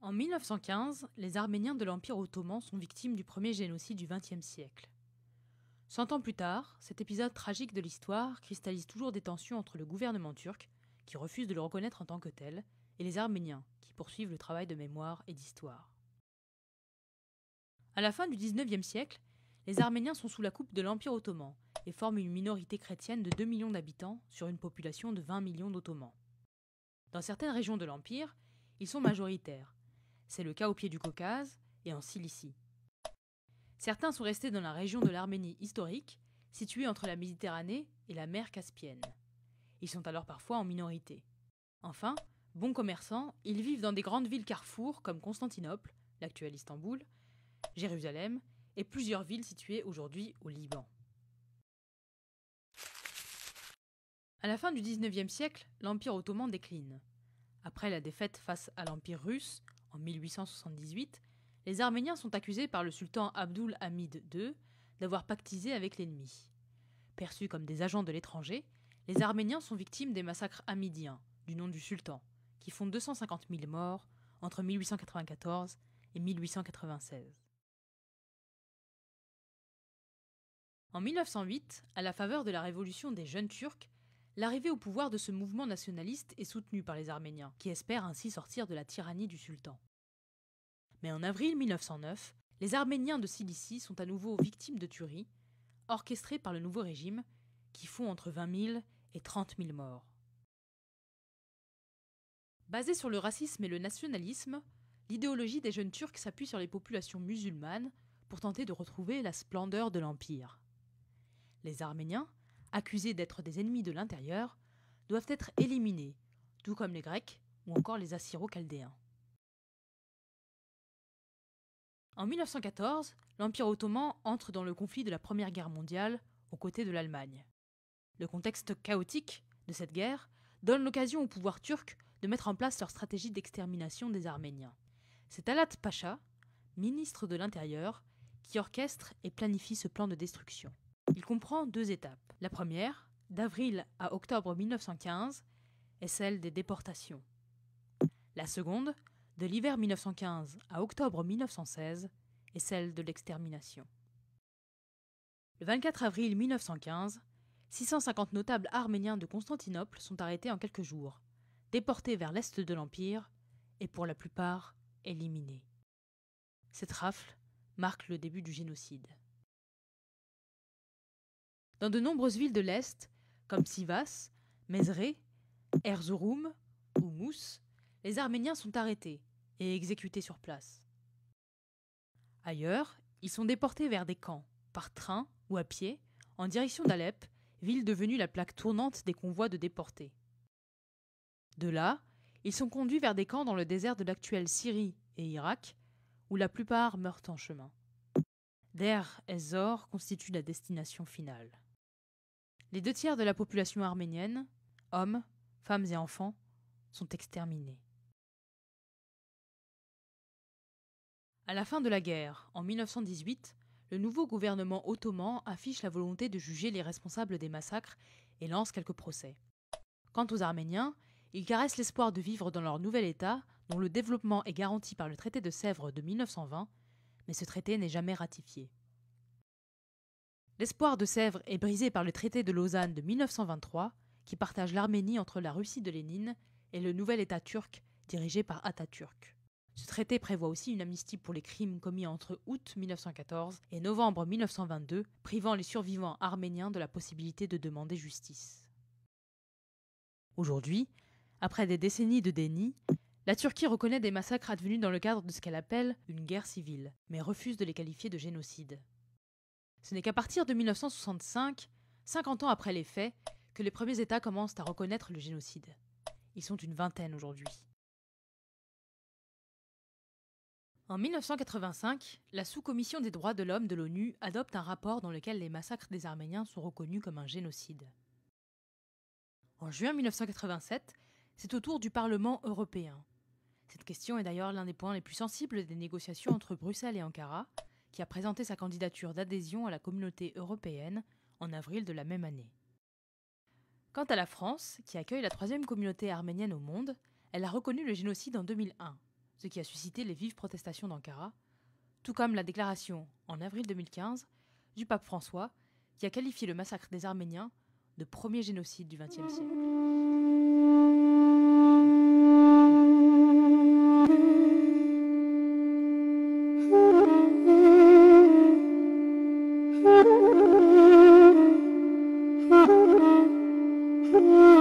En 1915, les Arméniens de l'Empire ottoman sont victimes du premier génocide du XXe siècle. Cent ans plus tard, cet épisode tragique de l'histoire cristallise toujours des tensions entre le gouvernement turc, qui refuse de le reconnaître en tant que tel, et les Arméniens, qui poursuivent le travail de mémoire et d'histoire. À la fin du XIXe siècle, les Arméniens sont sous la coupe de l'Empire ottoman et forment une minorité chrétienne de 2 millions d'habitants sur une population de 20 millions d'Ottomans. Dans certaines régions de l'Empire, ils sont majoritaires. C'est le cas au pied du Caucase et en Cilicie. Certains sont restés dans la région de l'Arménie historique, située entre la Méditerranée et la mer Caspienne. Ils sont alors parfois en minorité. Enfin, bons commerçants, ils vivent dans des grandes villes carrefours comme Constantinople, l'actuel Istanbul, Jérusalem et plusieurs villes situées aujourd'hui au Liban. À la fin du XIXe siècle, l'Empire ottoman décline. Après la défaite face à l'Empire russe en 1878, les Arméniens sont accusés par le sultan Abdul Hamid II d'avoir pactisé avec l'ennemi. Perçus comme des agents de l'étranger, les Arméniens sont victimes des massacres hamidiens, du nom du sultan, qui font 250 000 morts entre 1894 et 1896. En 1908, à la faveur de la révolution des jeunes Turcs, l'arrivée au pouvoir de ce mouvement nationaliste est soutenue par les Arméniens, qui espèrent ainsi sortir de la tyrannie du sultan. Mais en avril 1909, les Arméniens de Cilicie sont à nouveau victimes de tueries, orchestrées par le nouveau régime, qui font entre 20 000 et 30 000 morts. Basée sur le racisme et le nationalisme, l'idéologie des jeunes Turcs s'appuie sur les populations musulmanes pour tenter de retrouver la splendeur de l'Empire. Les Arméniens, accusés d'être des ennemis de l'intérieur, doivent être éliminés, tout comme les Grecs ou encore les Assyro-Chaldéens. En 1914, l'Empire ottoman entre dans le conflit de la Première Guerre mondiale aux côtés de l'Allemagne. Le contexte chaotique de cette guerre donne l'occasion au pouvoir turc de mettre en place leur stratégie d'extermination des Arméniens. C'est Alat Pacha, ministre de l'Intérieur, qui orchestre et planifie ce plan de destruction. Il comprend deux étapes. La première, d'avril à octobre 1915, est celle des déportations. La seconde, de l'hiver 1915 à octobre 1916, est celle de l'extermination. Le 24 avril 1915, 650 notables arméniens de Constantinople sont arrêtés en quelques jours, déportés vers l'est de l'Empire et pour la plupart éliminés. Cette rafle marque le début du génocide. Dans de nombreuses villes de l'Est, comme Sivas, Mezré, Erzurum ou Mous, les Arméniens sont arrêtés et exécutés sur place. Ailleurs, ils sont déportés vers des camps, par train ou à pied, en direction d'Alep, ville devenue la plaque tournante des convois de déportés. De là, ils sont conduits vers des camps dans le désert de l'actuelle Syrie et Irak, où la plupart meurent en chemin. Der Ezor constitue la destination finale les deux tiers de la population arménienne, hommes, femmes et enfants, sont exterminés. À la fin de la guerre, en 1918, le nouveau gouvernement ottoman affiche la volonté de juger les responsables des massacres et lance quelques procès. Quant aux Arméniens, ils caressent l'espoir de vivre dans leur nouvel État, dont le développement est garanti par le traité de Sèvres de 1920, mais ce traité n'est jamais ratifié. L'espoir de Sèvres est brisé par le traité de Lausanne de 1923, qui partage l'Arménie entre la Russie de Lénine et le nouvel État turc dirigé par Atatürk. Ce traité prévoit aussi une amnistie pour les crimes commis entre août 1914 et novembre 1922, privant les survivants arméniens de la possibilité de demander justice. Aujourd'hui, après des décennies de déni, la Turquie reconnaît des massacres advenus dans le cadre de ce qu'elle appelle une guerre civile, mais refuse de les qualifier de génocide. Ce n'est qu'à partir de 1965, 50 ans après les faits, que les premiers États commencent à reconnaître le génocide. Ils sont une vingtaine aujourd'hui. En 1985, la sous-commission des droits de l'homme de l'ONU adopte un rapport dans lequel les massacres des Arméniens sont reconnus comme un génocide. En juin 1987, c'est au tour du Parlement européen. Cette question est d'ailleurs l'un des points les plus sensibles des négociations entre Bruxelles et Ankara, qui a présenté sa candidature d'adhésion à la communauté européenne en avril de la même année. Quant à la France, qui accueille la troisième communauté arménienne au monde, elle a reconnu le génocide en 2001, ce qui a suscité les vives protestations d'Ankara, tout comme la déclaration, en avril 2015, du pape François, qui a qualifié le massacre des Arméniens de premier génocide du XXe siècle. Mm-hmm.